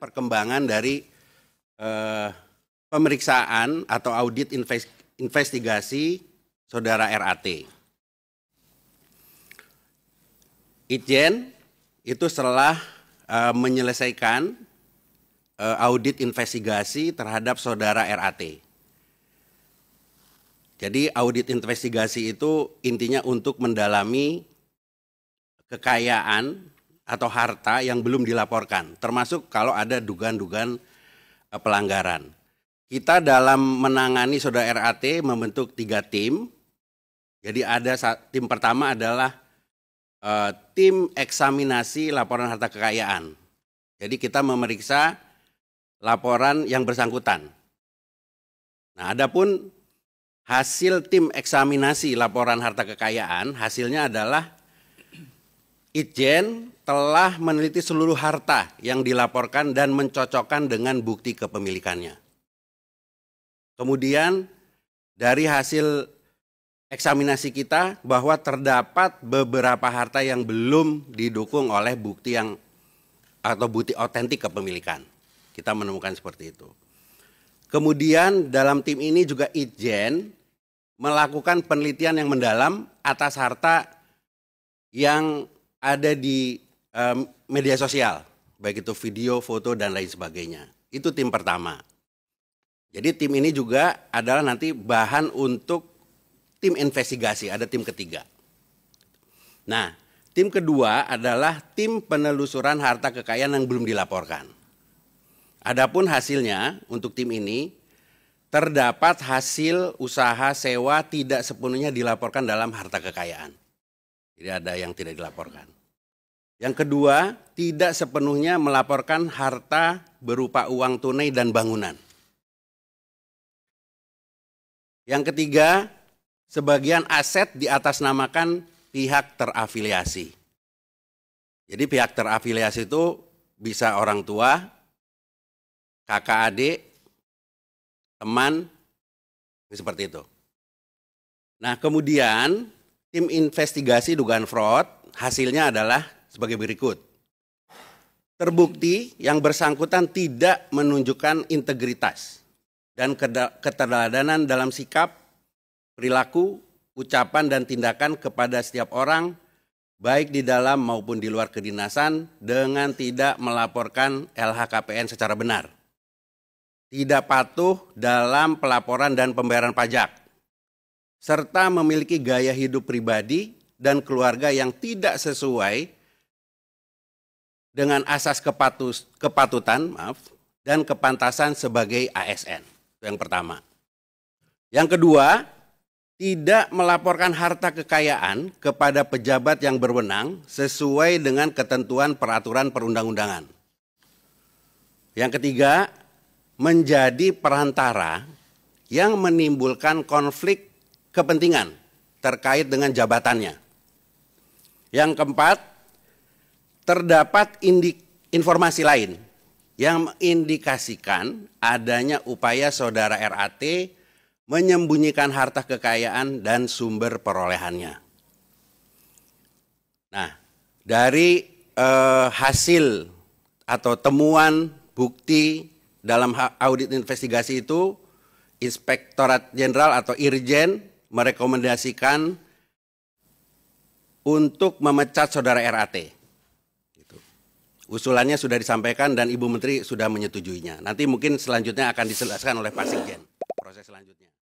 perkembangan dari eh, pemeriksaan atau audit investigasi saudara RAT. Itjen itu setelah eh, menyelesaikan eh, audit investigasi terhadap saudara RAT. Jadi audit investigasi itu intinya untuk mendalami kekayaan atau harta yang belum dilaporkan, termasuk kalau ada dugaan-dugaan eh, pelanggaran. Kita dalam menangani saudara RAT membentuk tiga tim. Jadi ada tim pertama adalah uh, tim eksaminasi laporan harta kekayaan. Jadi kita memeriksa laporan yang bersangkutan. Nah, adapun hasil tim eksaminasi laporan harta kekayaan hasilnya adalah Itjen telah meneliti seluruh harta yang dilaporkan dan mencocokkan dengan bukti kepemilikannya. Kemudian dari hasil eksaminasi kita bahwa terdapat beberapa harta yang belum didukung oleh bukti yang atau bukti otentik kepemilikan. Kita menemukan seperti itu. Kemudian dalam tim ini juga Ijen melakukan penelitian yang mendalam atas harta yang ada di um, media sosial, baik itu video, foto dan lain sebagainya. Itu tim pertama. Jadi tim ini juga adalah nanti bahan untuk tim investigasi, ada tim ketiga. Nah, tim kedua adalah tim penelusuran harta kekayaan yang belum dilaporkan. Adapun hasilnya untuk tim ini terdapat hasil usaha sewa tidak sepenuhnya dilaporkan dalam harta kekayaan. Jadi ada yang tidak dilaporkan. Yang kedua, tidak sepenuhnya melaporkan harta berupa uang tunai dan bangunan. Yang ketiga, sebagian aset diatasnamakan pihak terafiliasi. Jadi pihak terafiliasi itu bisa orang tua, kakak adik, teman, seperti itu. Nah kemudian tim investigasi dugaan fraud hasilnya adalah sebagai berikut. Terbukti yang bersangkutan tidak menunjukkan integritas dan keteladanan dalam sikap, perilaku, ucapan dan tindakan kepada setiap orang baik di dalam maupun di luar kedinasan dengan tidak melaporkan LHKPN secara benar. Tidak patuh dalam pelaporan dan pembayaran pajak serta memiliki gaya hidup pribadi dan keluarga yang tidak sesuai dengan asas kepatus, kepatutan maaf, dan kepantasan sebagai ASN. Itu yang pertama. Yang kedua, tidak melaporkan harta kekayaan kepada pejabat yang berwenang sesuai dengan ketentuan peraturan perundang-undangan. Yang ketiga, menjadi perantara yang menimbulkan konflik kepentingan terkait dengan jabatannya. Yang keempat, terdapat indik, informasi lain yang mengindikasikan adanya upaya saudara RAT menyembunyikan harta kekayaan dan sumber perolehannya. Nah, dari eh, hasil atau temuan bukti dalam audit investigasi itu, Inspektorat Jenderal atau Irjen merekomendasikan untuk memecat saudara RAT usulannya sudah disampaikan dan Ibu Menteri sudah menyetujuinya. Nanti mungkin selanjutnya akan diselesaikan oleh Pak Sekjen proses selanjutnya.